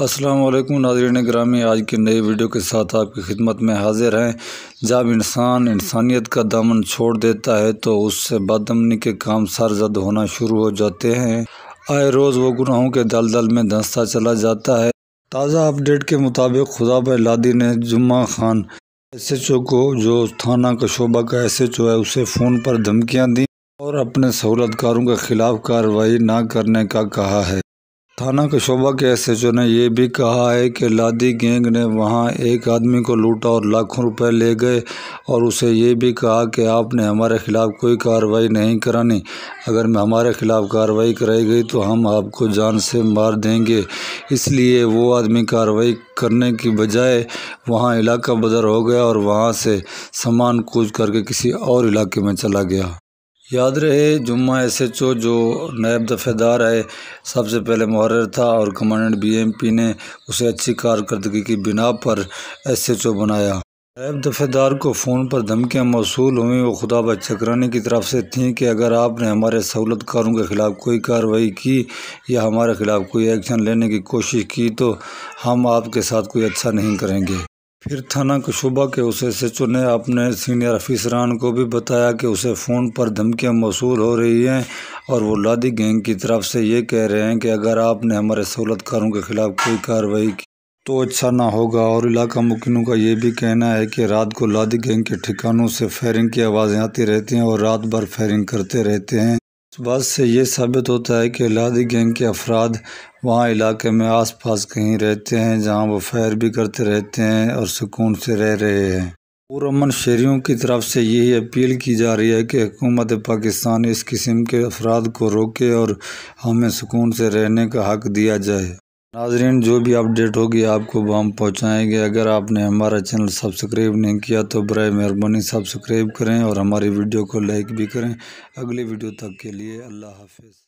असलम नाजरन ग्रामी आज के नए वीडियो के साथ आपकी खिदमत में हाजिर हैं जब इंसान इंसानियत का दामन छोड़ देता है तो उससे बदमनी के काम सरजद होना शुरू हो जाते हैं आए रोज़ वो गुनाहों के दल दल में धंसता चला जाता है ताज़ा अपडेट के मुताबिक खुदा लादी ने जुम्मा खान एस एच ओ को जो थाना का शोबा का एस एच ओ है उसे फ़ोन पर धमकियाँ दी और अपने सहूलतकारों के ख़िलाफ़ कार्रवाई ना करने का कहा है थाना कशोबा के एस एच ने यह भी कहा है कि लादी गैंग ने वहां एक आदमी को लूटा और लाखों रुपए ले गए और उसे ये भी कहा कि आपने हमारे ख़िलाफ़ कोई कार्रवाई नहीं करानी अगर मैं हमारे ख़िलाफ़ कार्रवाई कराई गई तो हम आपको जान से मार देंगे इसलिए वो आदमी कार्रवाई करने की बजाय वहाँ इलाका बदर हो गया और वहाँ से सामान कूच करके किसी और इलाके में चला गया याद रहे जुम्मा एस एच ओ जो नायब दफ़ेदार है सबसे पहले मुहर था और कमांडेंट बी एम पी ने उसे अच्छी कारकर्दगी की बिना पर एस एच ओ बनाया नायब दफ़ेदार को फ़ोन पर धमकियाँ मौसू हुई वो खुदाबा चकरानी की तरफ से थीं कि अगर आपने हमारे सहूलतकारों के ख़िलाफ़ कोई कार्रवाई की या हमारे ख़िलाफ़ कोई एक्शन लेने की कोशिश की तो हम आपके साथ कोई अच्छा नहीं करेंगे फिर थाना कशुबा के उस एस ने अपने सीनियर अफिसरान को भी बताया कि उसे फ़ोन पर धमकियां मौसू हो रही हैं और वो लादी गैंग की तरफ से ये कह रहे हैं कि अगर आपने हमारे सहूलतकारों के ख़िलाफ़ कोई कार्रवाई की तो अच्छा ना होगा और इलाका मुकिनों का ये भी कहना है कि रात को लादी गैंग के ठिकानों से फायरिंग की आवाज़ें आती रहती हैं और रात भर फायरिंग करते रहते हैं इस बात से ये साबित होता है कि लादी गैंग के अफराद वहाँ इलाके में आस पास कहीं रहते हैं जहाँ वो फायर भी करते रहते हैं और सुकून से रह रहे हैं पुरमन शहरीों की तरफ से यही अपील की जा रही है कि हुकूमत पाकिस्तान इस किस्म के अफराद को रोके और हमें सुकून से रहने का हक दिया जाए नाजरीन जो भी अपडेट होगी आपको हम पहुँचाएँगे अगर आपने हमारा चैनल सब्सक्राइब नहीं किया तो बर मेहरबानी सब्सक्राइब करें और हमारी वीडियो को लाइक भी करें अगली वीडियो तक के लिए अल्लाह हाफिज़